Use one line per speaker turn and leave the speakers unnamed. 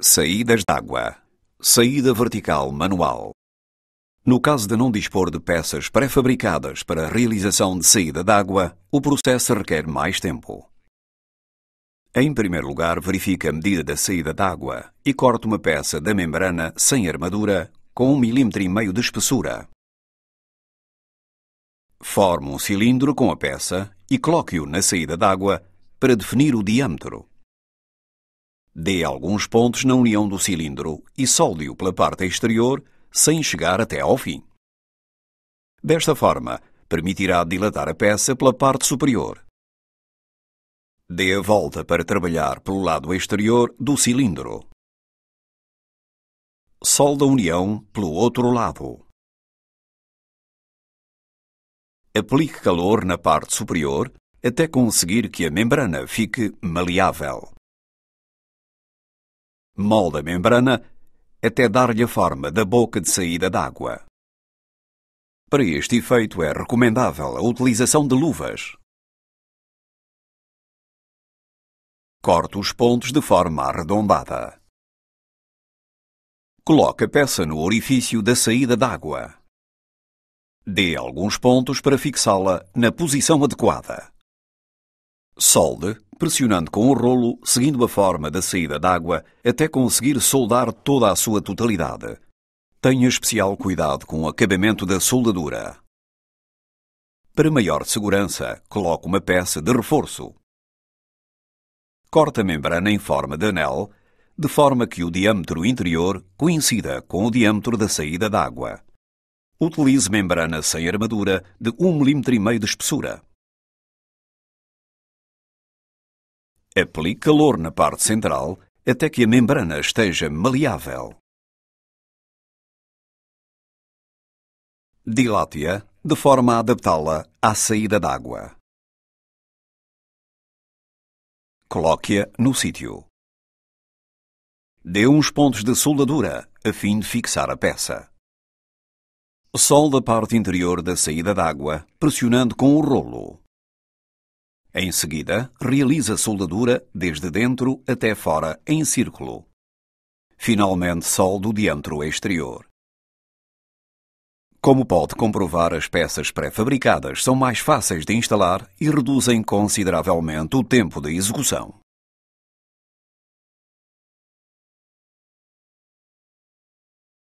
Saídas d'água. Saída vertical manual. No caso de não dispor de peças pré-fabricadas
para a realização de saída d'água, o processo requer mais tempo. Em primeiro lugar, verifica a medida da saída d'água e corta uma peça da membrana sem armadura com 1,5 um mm de espessura. Forme um cilindro com a peça e coloque-o na saída d'água para definir o diâmetro. Dê alguns pontos na união do cilindro e solde-o pela parte exterior sem chegar até ao fim. Desta forma, permitirá dilatar a peça pela parte superior. Dê a volta
para trabalhar pelo lado exterior do cilindro. Solda a união pelo outro lado.
Aplique calor na parte superior até conseguir que a membrana fique maleável molda a membrana até
dar-lhe a forma da boca de saída d'água. Para este efeito é recomendável a utilização de luvas. Corte os pontos de forma arredondada.
Coloque a peça no orifício da saída d'água. Dê alguns pontos para fixá-la na posição adequada. Solde, pressionando com o rolo, seguindo a forma da saída d'água, até conseguir soldar toda a sua totalidade. Tenha especial cuidado com o acabamento da soldadura. Para maior segurança, coloque uma peça de reforço. Corte a membrana em forma de anel, de forma que o diâmetro interior coincida com o diâmetro da saída d'água. Utilize membrana sem armadura de 1,5 mm de espessura. Aplique calor na parte central até que a membrana esteja maleável.
Dilate-a de forma a adaptá-la à saída d'água. Coloque-a no sítio. Dê uns pontos de soldadura a
fim de fixar a peça. Solda a parte interior da saída d'água, pressionando com o rolo. Em seguida, realiza soldadura desde dentro até fora, em círculo. Finalmente, solda o diâmetro exterior. Como pode comprovar, as peças pré-fabricadas
são mais fáceis de instalar e reduzem consideravelmente o tempo de execução.